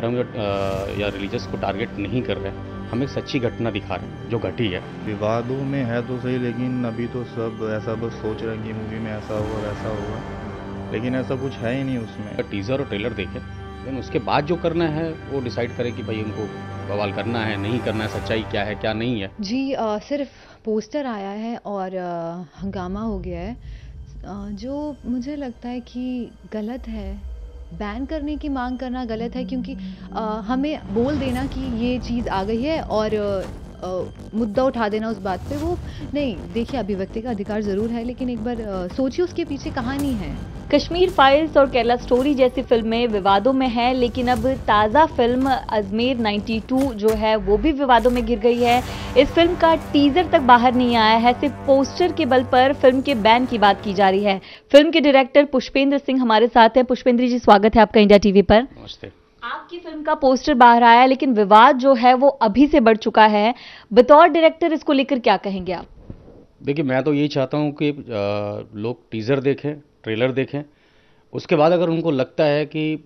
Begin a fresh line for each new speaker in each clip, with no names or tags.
धर्म या रिलीजस को टारगेट नहीं कर रहे हम एक सच्ची घटना दिखा रहे हैं जो घटी है विवादों
में है तो सही लेकिन अभी तो सब ऐसा बस सोच रहे हैं कि मूवी में ऐसा हुआ वैसा होगा
लेकिन ऐसा कुछ है ही नहीं उसमें टीज़र और ट्रेलर देखें लेकिन उसके बाद जो करना है वो डिसाइड करें कि भाई उनको बवाल करना है नहीं करना है सच्चाई क्या है क्या नहीं है
जी आ, सिर्फ पोस्टर आया है और हंगामा हो गया है आ, जो मुझे लगता है कि गलत है बैन करने की मांग करना गलत है क्योंकि आ, हमें बोल देना कि ये चीज़ आ गई है और आ, मुद्दा उठा देना उस बात पे वो
नहीं देखिए अभिव्यक्ति का अधिकार ज़रूर है लेकिन एक बार सोचिए उसके पीछे कहानी है कश्मीर फाइल्स और केरला स्टोरी जैसी फिल्में विवादों में हैं लेकिन अब ताज़ा फिल्म अजमेर 92 जो है वो भी विवादों में गिर गई है इस फिल्म का टीजर तक बाहर नहीं आया है सिर्फ पोस्टर के बल पर फिल्म के बैन की बात की जा रही है फिल्म के डायरेक्टर पुष्पेंद्र सिंह हमारे साथ हैं पुष्पेंद्र जी स्वागत है आपका इंडिया टीवी पर आपकी फिल्म का पोस्टर बाहर आया लेकिन विवाद जो है वो अभी से बढ़ चुका है बतौर डायरेक्टर इसको लेकर क्या कहेंगे आप
देखिए मैं तो यही चाहता हूँ कि लोग टीजर देखें ट्रेलर देखें उसके बाद अगर उनको लगता है कि आ,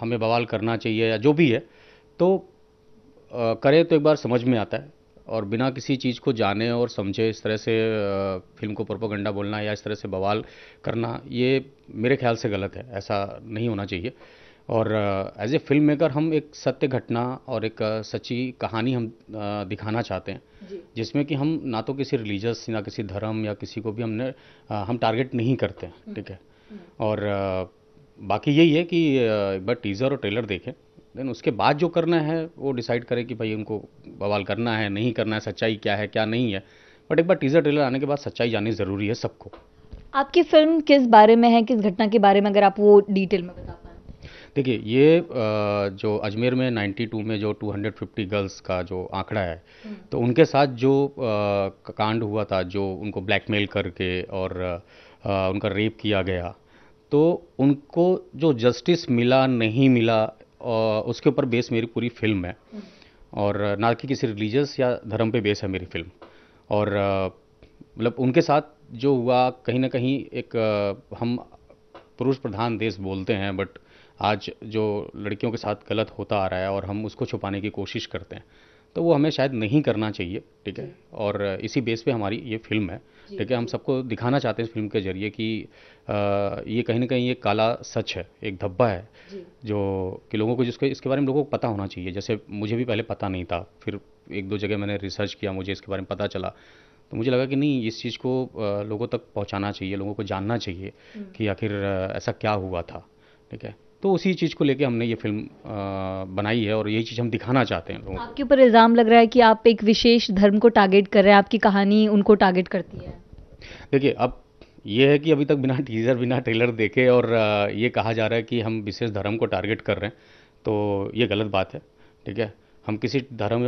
हमें बवाल करना चाहिए या जो भी है तो आ, करें तो एक बार समझ में आता है और बिना किसी चीज़ को जाने और समझे इस तरह से आ, फिल्म को प्रोपोगंडा बोलना या इस तरह से बवाल करना ये मेरे ख्याल से गलत है ऐसा नहीं होना चाहिए और एज ए फिल्म मेकर हम एक सत्य घटना और एक uh, सच्ची कहानी हम uh, दिखाना चाहते हैं जिसमें कि हम ना तो किसी रिलीजस ना किसी धर्म या किसी को भी हमने uh, हम टारगेट नहीं करते हैं हम्म। ठीक है हम्म। और बाकी यही है कि एक बार टीज़र और ट्रेलर देखें देन उसके बाद जो करना है वो डिसाइड करें कि भाई उनको बवाल करना है नहीं करना है सच्चाई क्या है क्या नहीं है बट एक बार टीज़र ट्रेलर आने के बाद सच्चाई जानी ज़रूरी है सबको
आपकी फिल्म किस बारे में है किस घटना के बारे में अगर आप वो डिटेल में बता पाए
देखिए ये जो अजमेर में 92 में जो 250 गर्ल्स का जो आंकड़ा है हम्म। तो उनके साथ जो कांड हुआ था जो उनको ब्लैकमेल करके और उनका रेप किया गया तो उनको जो जस्टिस मिला नहीं मिला उसके ऊपर बेस मेरी पूरी फिल्म है हम्म। और ना कि किसी रिलीजियस या धर्म पे बेस है मेरी फिल्म और मतलब उनके साथ जो हुआ कहीं ना कहीं एक हम पुरुष प्रधान देश बोलते हैं बट आज जो लड़कियों के साथ गलत होता आ रहा है और हम उसको छुपाने की कोशिश करते हैं तो वो हमें शायद नहीं करना चाहिए ठीक है और इसी बेस पे हमारी ये फिल्म है ठीक है हम सबको दिखाना चाहते हैं इस फिल्म के जरिए कि आ, ये कहीं ना कहीं ये काला सच है एक धब्बा है जो कि लोगों को जिसके इसके बारे में लोगों को पता होना चाहिए जैसे मुझे भी पहले पता नहीं था फिर एक दो जगह मैंने रिसर्च किया मुझे इसके बारे में पता चला तो मुझे लगा कि नहीं इस चीज़ को लोगों तक पहुँचाना चाहिए लोगों को जानना चाहिए हम्म। कि आखिर ऐसा क्या हुआ था ठीक है तो उसी चीज़ को लेके हमने ये फिल्म बनाई है और यही चीज़ हम दिखाना चाहते हैं लोगों आपके
ऊपर इल्ज़ाम लग रहा है कि आप एक विशेष धर्म को टारगेट कर रहे हैं आपकी कहानी उनको टारगेट करती है
देखिए अब ये है कि अभी तक बिना टीज़र बिना ट्रेलर देखे और ये कहा जा रहा है कि हम विशेष धर्म को टारगेट कर रहे हैं तो ये गलत बात है ठीक है हम किसी धर्म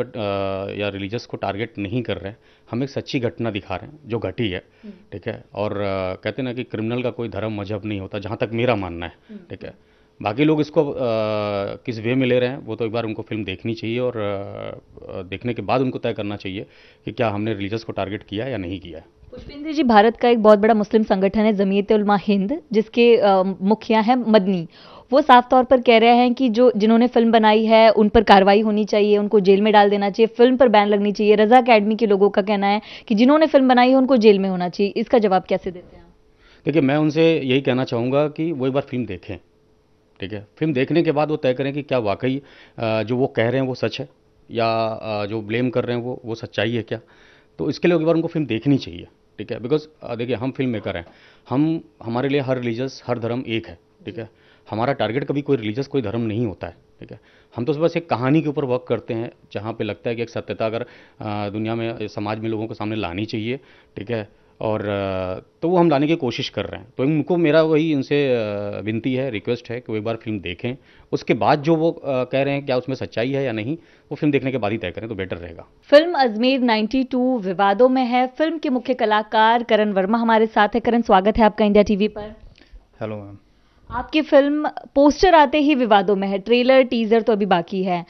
या रिलीजस को टारगेट नहीं कर रहे हैं हम एक सच्ची घटना दिखा रहे हैं जो घटी है हम्म। ठीक है और कहते ना कि क्रिमिनल का कोई धर्म मजहब नहीं होता जहाँ तक मेरा मानना है हम्म। ठीक है बाकी लोग इसको आ, किस वे में ले रहे हैं वो तो एक बार उनको फिल्म देखनी चाहिए और आ, देखने के बाद उनको तय करना चाहिए कि क्या हमने रिलीजस को टारगेट किया या नहीं किया
पुष्पिंद्र जी भारत का एक बहुत बड़ा मुस्लिम संगठन है जमीयत उलमा हिंद जिसके मुखिया हैं मदनी वो साफ तौर पर कह रहे हैं कि जो जिन्होंने फिल्म बनाई है उन पर कार्रवाई होनी चाहिए उनको जेल में डाल देना चाहिए फिल्म पर बैन लगनी चाहिए रजा अकेडमी के लोगों का कहना है कि जिन्होंने फिल्म बनाई है उनको जेल में होना चाहिए इसका जवाब कैसे देते हैं
देखिए मैं उनसे यही कहना चाहूँगा कि वो एक बार फिल्म देखें ठीक है फिल्म देखने के बाद वो तय करें कि क्या वाकई जो वो कह रहे हैं वो सच है या जो ब्लेम कर रहे हैं वो वो सच्चाई है क्या तो इसके लिए एक बार उनको फिल्म देखनी चाहिए ठीक है बिकॉज देखिए हम फिल्म मेकर हैं हम हमारे लिए हर रिलीजस हर धर्म एक है ठीक है हमारा टारगेट कभी कोई रिलीजस कोई धर्म नहीं होता है ठीक है हम तो बस एक कहानी के ऊपर वर्क करते हैं जहाँ पे लगता है कि एक सत्यता अगर दुनिया में समाज में लोगों के सामने लानी चाहिए ठीक है और तो वो हम लाने की कोशिश कर रहे हैं तो उनको मेरा वही उनसे विनती है रिक्वेस्ट है कि वो एक बार फिल्म देखें उसके बाद जो वो कह रहे हैं क्या उसमें सच्चाई है या नहीं वो फिल्म देखने के बाद ही तय करें तो बेटर रहेगा
फिल्म अजमेर 92 विवादों में है फिल्म के मुख्य कलाकार करण वर्मा हमारे साथ है करण स्वागत है आपका इंडिया टीवी पर हेलो मैम आपकी फिल्म पोस्टर आते ही विवादों में है ट्रेलर टीजर तो अभी बाकी है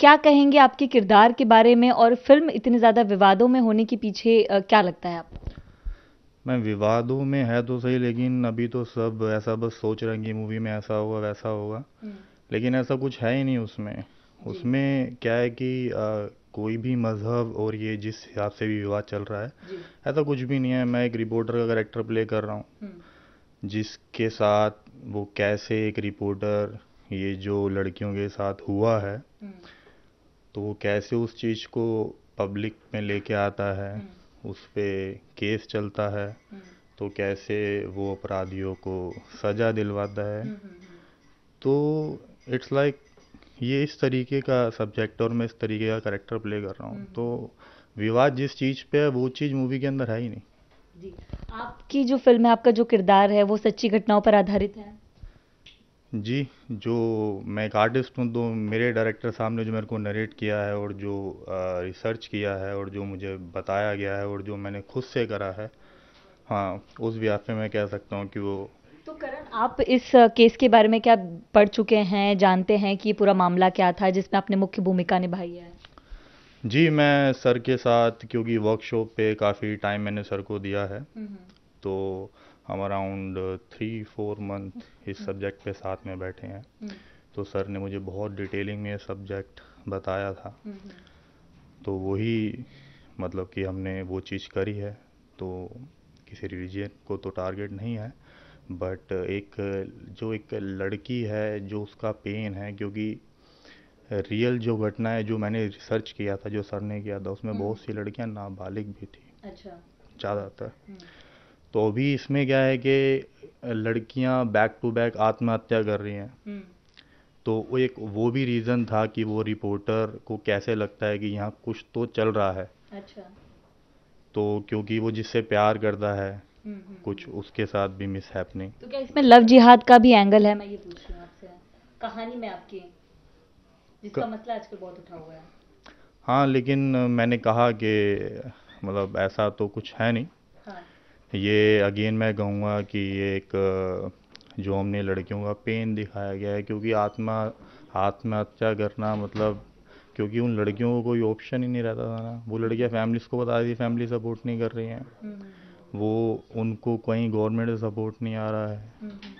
क्या कहेंगे आपके किरदार के बारे में और फिल्म इतने ज़्यादा विवादों में होने के पीछे क्या लगता है आपको
मैं विवादों में है तो सही लेकिन अभी तो सब ऐसा बस सोच रहे हैं कि मूवी में ऐसा होगा वैसा होगा हम्म। लेकिन ऐसा कुछ है ही नहीं उसमें उसमें क्या है कि आ, कोई भी मज़हब और ये जिस हिसाब से भी विवाद चल रहा है ऐसा कुछ भी नहीं है मैं एक रिपोर्टर का करेक्टर प्ले कर रहा हूँ हम्म। जिसके साथ वो कैसे एक रिपोर्टर ये जो लड़कियों के साथ हुआ है हम्म। तो वो कैसे उस चीज़ को पब्लिक में लेके आता है उस पर केस चलता है तो कैसे वो अपराधियों को सज़ा दिलवाता है हम्म, हम्म, हम्म। तो इट्स लाइक like, ये इस तरीके का सब्जेक्ट और मैं इस तरीके का करेक्टर प्ले कर रहा हूँ तो विवाद जिस चीज़ पे है वो चीज़ मूवी के अंदर है ही नहीं
जी आपकी जो फिल्म है आपका जो किरदार है वो सच्ची घटनाओं पर आधारित है
जी, जो मैं एक आर्टिस्ट हूँ तो मेरे डायरेक्टर साहब ने जो मेरे को नरेट किया है और जो आ, रिसर्च किया है और जो मुझे बताया गया है और जो मैंने खुद से करा है, हाँ, उस बिहाफ़ में मैं कह सकता हूँ कि वो तो
करण आप इस केस के बारे में क्या पढ़ चुके हैं, जानते हैं कि पूरा मामला क्या था जिसमें आपने मुख्य भूमिका निभाई है?
जी, मैं सर के साथ क्योंकि वर्कशॉप पे काफ़ी टाइम मैंने सर को दिया है, हम्म, हम्म। तो हम अराउंड थ्री फोर मंथ इस सब्जेक्ट हम्म। पे साथ में बैठे हैं हम्म। तो सर ने मुझे बहुत डिटेलिंग में सब्जेक्ट बताया था हम्म। तो वही मतलब कि हमने वो चीज़ करी है तो किसी रिलीजन को तो टारगेट नहीं है बट एक जो एक लड़की है जो उसका पेन है क्योंकि रियल जो घटना है जो मैंने रिसर्च किया था जो सर ने किया था उसमें बहुत सी लड़कियां नाबालिग भी थी अच्छा ज़्यादातर तो अभी इसमें क्या है कि लड़कियां बैक टू बैक आत्महत्या कर रही हैं हम्म। तो वो एक वो भी रीज़न था कि वो रिपोर्टर को कैसे लगता है कि यहाँ कुछ तो चल रहा है अच्छा तो क्योंकि वो जिससे प्यार करता है हम्म, हम्म, कुछ उसके साथ भी मिस हैपनिंग
तो क्या इसमें लव जिहाद का भी एंगल है मैं ये पूछ रही हूँ आपसे कहानी में आपकी जिसका क... मसला आजकल बहुत उठा हुआ है
हाँ लेकिन मैंने कहा कि मतलब ऐसा तो कुछ है नहीं ये अगेन मैं कहूँगा कि ये एक जो हमने लड़कियों का पेन दिखाया गया है क्योंकि आत्मा आत्महत्या करना मतलब क्योंकि उन लड़कियों को कोई ऑप्शन ही नहीं रहता था ना वो लड़कियाँ फैमिलीज को बता रही फैमिली सपोर्ट नहीं कर रही हैं हम्म। वो उनको कहीं गवर्नमेंट सपोर्ट नहीं आ रहा है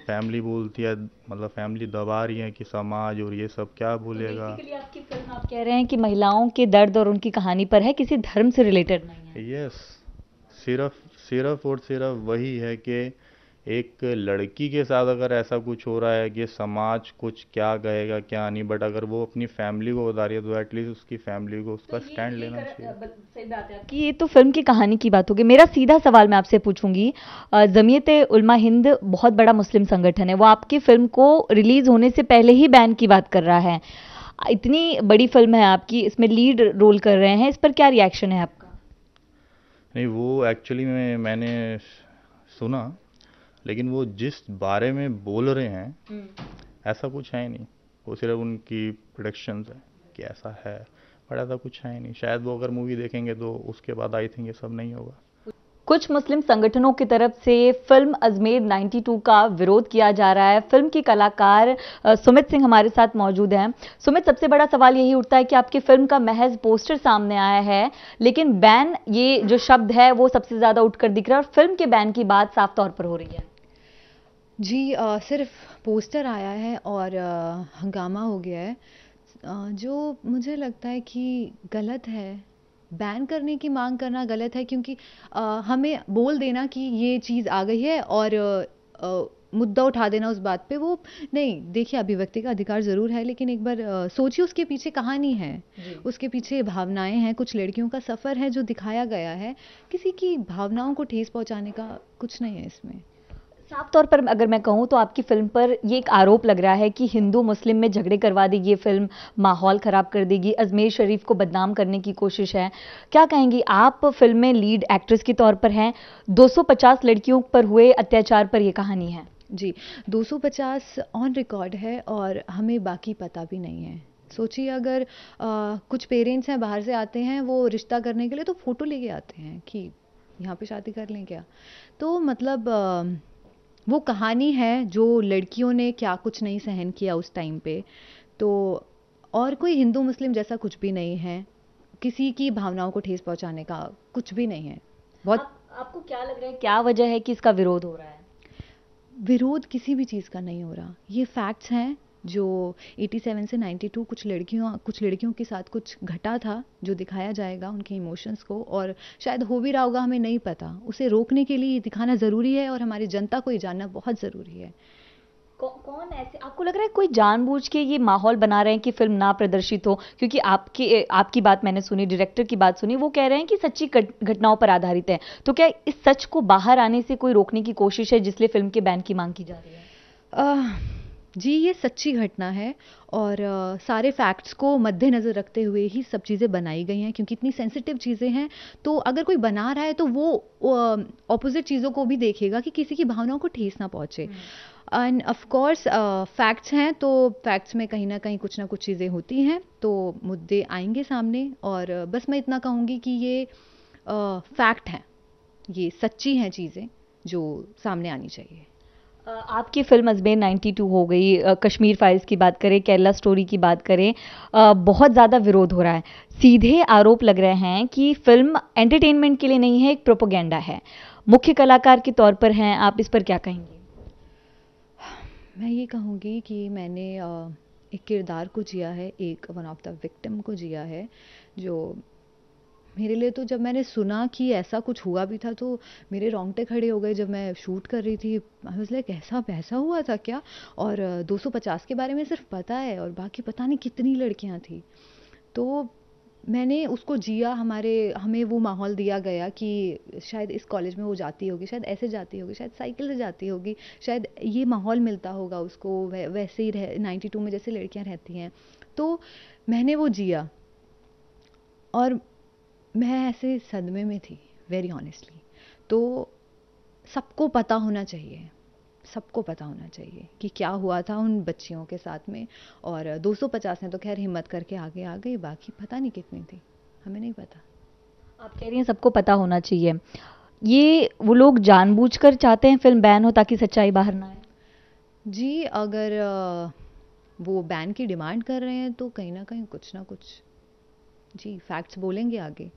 फैमिली हम्म। बोलती है मतलब फैमिली दबा रही है कि समाज और ये सब क्या तो बोलेगा
तो आप कह रहे हैं कि महिलाओं के दर्द और उनकी कहानी पर है किसी धर्म से रिलेटेड नहीं
है यस सिर्फ सिर्फ और सिर्फ वही है कि एक लड़की के साथ अगर ऐसा कुछ हो रहा है कि समाज कुछ क्या कहेगा क्या नहीं बट अगर वो अपनी फैमिली को बता रही है तो एटलीस्ट उसकी फैमिली को उसका तो स्टैंड लेना
चाहिए कि ये तो फिल्म की कहानी की बात होगी मेरा सीधा सवाल मैं आपसे पूछूंगी जमीयत उलमा हिंद बहुत बड़ा मुस्लिम संगठन है वो आपकी फिल्म को रिलीज होने से पहले ही बैन की बात कर रहा है इतनी बड़ी फिल्म है आपकी इसमें लीड रोल कर रहे हैं इस पर क्या रिएक्शन है आपका
नहीं वो एक्चुअली में मैंने सुना लेकिन वो जिस बारे में बोल रहे हैं हम्म। ऐसा कुछ है नहीं वो सिर्फ उनकी प्रोडक्शन है कि ऐसा है बट ऐसा कुछ है नहीं शायद वो अगर मूवी देखेंगे तो उसके बाद आई थिंक ये सब नहीं होगा
कुछ मुस्लिम संगठनों की तरफ से फिल्म अजमेर 92 का विरोध किया जा रहा है फिल्म के कलाकार सुमित सिंह हमारे साथ मौजूद हैं सुमित सबसे बड़ा सवाल यही उठता है कि आपकी फिल्म का महज पोस्टर सामने आया है लेकिन बैन ये जो शब्द है वो सबसे ज़्यादा उठकर दिख रहा है और फिल्म के बैन की बात साफ तौर पर हो रही है
जी आ, सिर्फ पोस्टर आया है और आ, हंगामा हो गया है आ, जो मुझे लगता है कि गलत है बैन करने की मांग करना गलत है क्योंकि आ, हमें बोल देना कि ये चीज़ आ गई है और आ, आ, मुद्दा उठा देना उस बात पे वो नहीं देखिए अभिव्यक्ति का अधिकार ज़रूर है लेकिन एक बार सोचिए उसके पीछे कहानी है उसके पीछे भावनाएं हैं कुछ लड़कियों का सफ़र है जो दिखाया गया है किसी की भावनाओं को ठेस पहुंचाने का कुछ नहीं है इसमें
साफ तौर पर अगर मैं कहूँ तो आपकी फिल्म पर ये एक आरोप लग रहा है कि हिंदू मुस्लिम में झगड़े करवा देगी ये फिल्म माहौल ख़राब कर देगी अजमेर शरीफ को बदनाम करने की कोशिश है क्या कहेंगी आप फिल्म में लीड एक्ट्रेस के तौर पर हैं 250 लड़कियों पर हुए अत्याचार पर यह कहानी है जी 250 ऑन रिकॉर्ड है और हमें बाकी पता भी नहीं है सोचिए
अगर आ, कुछ पेरेंट्स हैं बाहर से आते हैं वो रिश्ता करने के लिए तो फ़ोटो लेके आते हैं कि यहाँ पे शादी कर लें क्या तो मतलब आ, वो कहानी है जो लड़कियों ने क्या कुछ नहीं सहन किया उस टाइम पे तो और कोई हिंदू मुस्लिम जैसा कुछ भी नहीं है किसी की भावनाओं को ठेस पहुंचाने का कुछ भी नहीं है बहुत आप,
आपको क्या लग रहा है क्या वजह है कि इसका विरोध हो रहा है
विरोध किसी भी चीज़ का नहीं हो रहा ये फैक्ट्स हैं जो 87 से 92 कुछ लड़कियों कुछ लड़कियों के साथ कुछ घटा था जो दिखाया जाएगा उनके इमोशंस को और शायद हो भी रहा होगा हमें नहीं पता उसे रोकने के लिए दिखाना ज़रूरी है और हमारी जनता को ये जानना बहुत ज़रूरी है
कौन ऐसे आपको लग रहा है कोई जानबूझ के ये माहौल बना रहे हैं कि फिल्म ना प्रदर्शित हो क्योंकि आपकी आपकी बात मैंने सुनी डायरेक्टर की बात सुनी वो कह रहे हैं कि सच्ची घटनाओं पर आधारित है तो क्या इस सच को बाहर आने से कोई रोकने की कोशिश है जिसलिए फिल्म के बैन की मांग की जा रही है आ... जी ये सच्ची घटना है और आ, सारे फैक्ट्स को
मद्देनज़र रखते हुए ही सब चीज़ें बनाई गई हैं क्योंकि इतनी सेंसिटिव चीज़ें हैं तो अगर कोई बना रहा है तो वो ऑपोजिट चीज़ों को भी देखेगा कि किसी की भावनाओं को ठेस ना पहुँचे एंड ऑफकोर्स फैक्ट्स हैं तो फैक्ट्स में कहीं ना कहीं कुछ ना कुछ चीज़ें होती हैं तो मुद्दे आएंगे सामने और बस मैं इतना कहूँगी कि ये फैक्ट हैं ये सच्ची हैं चीज़ें जो सामने आनी चाहिए
आपकी फिल्म अजमेर 92 हो गई कश्मीर फाइल्स की बात करें केरला स्टोरी की बात करें बहुत ज़्यादा विरोध हो रहा है सीधे आरोप लग रहे हैं कि फिल्म एंटरटेनमेंट के लिए नहीं है एक प्रोपोगेंडा है मुख्य कलाकार के तौर पर हैं आप इस पर क्या कहेंगे
मैं ये कहूँगी कि मैंने एक किरदार को जिया है एक वन ऑफ द विक्टिम को जिया है जो मेरे लिए तो जब मैंने सुना कि ऐसा कुछ हुआ भी था तो मेरे रोंगटे खड़े हो गए जब मैं शूट कर रही थी आई लाइक ऐसा ऐसा हुआ था क्या और 250 के बारे में सिर्फ पता है और बाकी पता नहीं कितनी लड़कियां थी तो मैंने उसको जिया हमारे हमें वो माहौल दिया गया कि शायद इस कॉलेज में वो जाती होगी शायद ऐसे जाती होगी शायद साइकिल से जाती होगी शायद ये माहौल मिलता होगा उसको वै, वैसे ही रह नाइन्टी टू में जैसे लड़कियाँ रहती हैं तो मैंने वो जिया और मैं ऐसे सदमे में थी वेरी ऑनेस्टली तो सबको पता होना चाहिए सबको पता होना चाहिए कि क्या हुआ था उन बच्चियों के साथ में और 250 ने तो खैर हिम्मत करके आगे आ गई बाकी पता नहीं कितनी थी हमें नहीं पता
आप कह रही हैं सबको पता होना चाहिए ये वो लोग जानबूझकर चाहते हैं फिल्म बैन हो ताकि सच्चाई बाहर ना आए
जी अगर वो बैन की डिमांड कर रहे हैं तो कहीं ना कहीं कुछ ना कुछ जी फैक्ट्स बोलेंगे आगे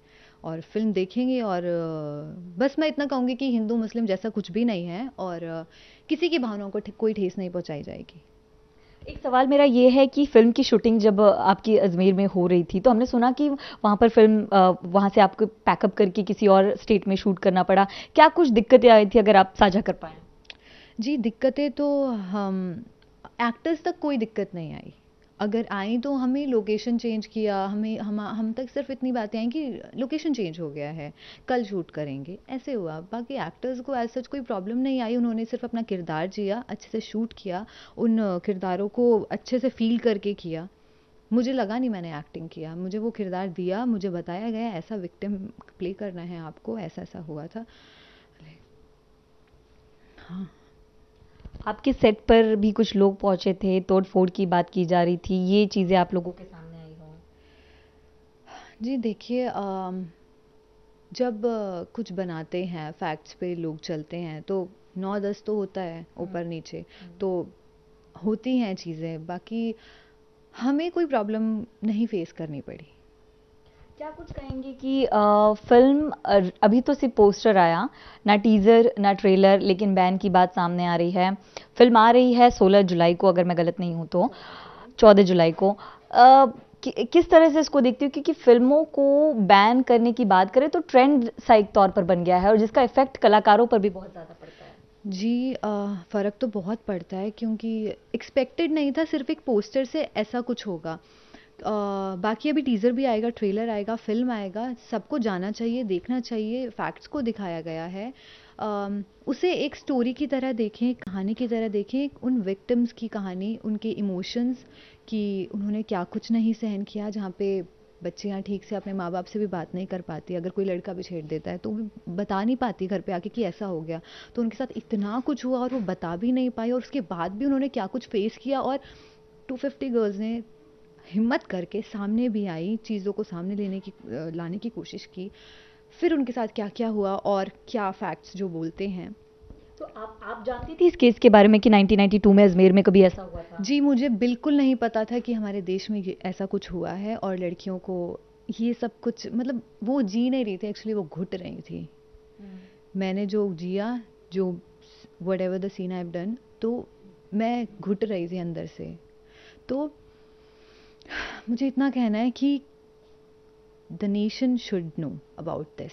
और फिल्म देखेंगे और बस मैं इतना कहूँगी कि हिंदू मुस्लिम जैसा कुछ भी नहीं है और किसी की भावनाओं को कोई ठेस नहीं पहुँचाई जाएगी
एक सवाल मेरा ये है कि फिल्म की शूटिंग जब आपकी अजमेर में हो रही थी तो हमने सुना कि वहाँ पर फिल्म वहाँ से आपको पैकअप करके किसी और स्टेट में शूट करना पड़ा क्या कुछ दिक्कतें आई थी अगर आप साझा कर पाए जी दिक्कतें तो
हम एक्टर्स तक कोई दिक्कत नहीं आई अगर आए तो हमें लोकेशन चेंज किया हमें हम हम तक सिर्फ इतनी बातें आई कि लोकेशन चेंज हो गया है कल शूट करेंगे ऐसे हुआ बाकी एक्टर्स को एज सच कोई प्रॉब्लम नहीं आई उन्होंने सिर्फ अपना किरदार जिया अच्छे से शूट किया उन किरदारों को अच्छे से फील करके किया मुझे लगा नहीं मैंने एक्टिंग किया मुझे वो किरदार दिया मुझे बताया गया ऐसा विक्टिम प्ले करना है आपको ऐसा
ऐसा हुआ था हाँ आपके सेट पर भी कुछ लोग पहुंचे थे तोड़ फोड़ की बात की जा रही थी ये चीज़ें आप लोगों के सामने आई हों
जी देखिए जब कुछ बनाते हैं फैक्ट्स पे लोग चलते हैं तो नौ दस तो होता है हम्म। ऊपर नीचे हम्म। तो होती हैं चीज़ें बाकी हमें कोई प्रॉब्लम नहीं फेस करनी पड़ी
क्या कुछ कहेंगे कि आ, फिल्म अभी तो सिर्फ पोस्टर आया ना टीज़र ना ट्रेलर लेकिन बैन की बात सामने आ रही है फिल्म आ रही है 16 जुलाई को अगर मैं गलत नहीं हूँ तो 14 जुलाई को आ, कि, किस तरह से इसको देखती हूँ क्योंकि फिल्मों को बैन करने की बात करें तो ट्रेंड साइक तौर पर बन गया है और जिसका इफेक्ट कलाकारों पर भी बहुत ज़्यादा पड़ता
है जी फ़र्क तो बहुत पड़ता है क्योंकि एक्सपेक्टेड नहीं था सिर्फ एक पोस्टर से ऐसा कुछ होगा बाकी अभी टीज़र भी आएगा ट्रेलर आएगा फिल्म आएगा सबको जाना चाहिए देखना चाहिए फैक्ट्स को दिखाया गया है उसे एक स्टोरी की तरह देखें कहानी की तरह देखें उन विक्टिम्स की कहानी उनके इमोशंस कि उन्होंने क्या कुछ नहीं सहन किया जहाँ पे बच्चियाँ ठीक से अपने माँ बाप से भी बात नहीं कर पाती अगर कोई लड़का भी छेड़ देता है तो वो बता नहीं पाती घर पे आके कि ऐसा हो गया तो उनके साथ इतना कुछ हुआ और वो बता भी नहीं पाई और उसके बाद भी उन्होंने क्या कुछ फेस किया और 250 गर्ल्स ने हिम्मत करके सामने भी आई चीज़ों को सामने लेने की लाने की कोशिश की फिर उनके साथ क्या क्या हुआ और क्या फैक्ट्स जो बोलते हैं तो आप आप
जानती थी इस केस के बारे में कि 1992 में अजमेर में कभी ऐसा हुआ
था जी मुझे बिल्कुल नहीं पता था कि हमारे देश में ऐसा कुछ हुआ है और लड़कियों को ये सब कुछ मतलब वो जी नहीं रही थी एक्चुअली वो घुट रही थी हम्म। मैंने जो जिया जो whatever the scene I done तो मैं घुट रही थी अंदर से तो मुझे इतना कहना है कि the nation should know about this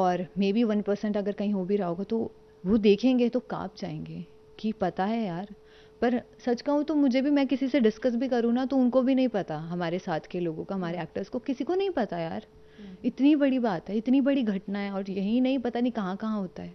और मे बी वन परसेंट अगर कहीं हो भी रहा होगा तो वो देखेंगे तो काँप जाएंगे कि पता है यार पर सच कहूँ तो मुझे भी मैं किसी से डिस्कस भी करूँ ना तो उनको भी नहीं पता हमारे साथ के लोगों का हमारे एक्टर्स को किसी को नहीं पता यार हम्म। इतनी बड़ी बात है इतनी बड़ी घटना है और यही नहीं पता नहीं कहाँ कहाँ होता है